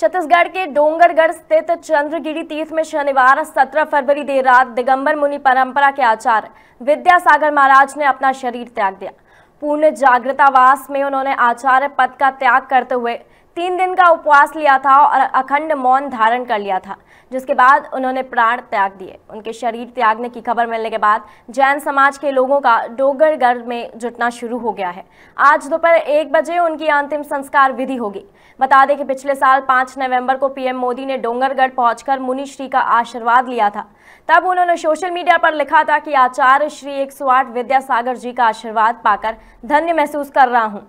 छत्तीसगढ़ के डोंगरगढ़ स्थित चंद्रगिरी तीर्थ में शनिवार 17 फरवरी देर रात दिगंबर मुनि परंपरा के आचार्य विद्यासागर महाराज ने अपना शरीर त्याग दिया पूर्ण जागृतावास में उन्होंने आचार्य पद का त्याग करते हुए तीन दिन का उपवास लिया था और अखंड मौन धारण कर लिया था जिसके बाद उन्होंने प्राण त्याग दिए उनके शरीर त्यागने की खबर मिलने के बाद जैन समाज के लोगों का डोगरगढ़ में जुटना शुरू हो गया है आज दोपहर एक बजे उनकी अंतिम संस्कार विधि होगी बता दें कि पिछले साल पाँच नवम्बर को पीएम मोदी ने डोंगरगढ़ पहुंचकर मुनि श्री का आशीर्वाद लिया था तब उन्होंने सोशल मीडिया पर लिखा था कि आचार्य श्री एक विद्यासागर जी का आशीर्वाद पाकर धन्य महसूस कर रहा हूँ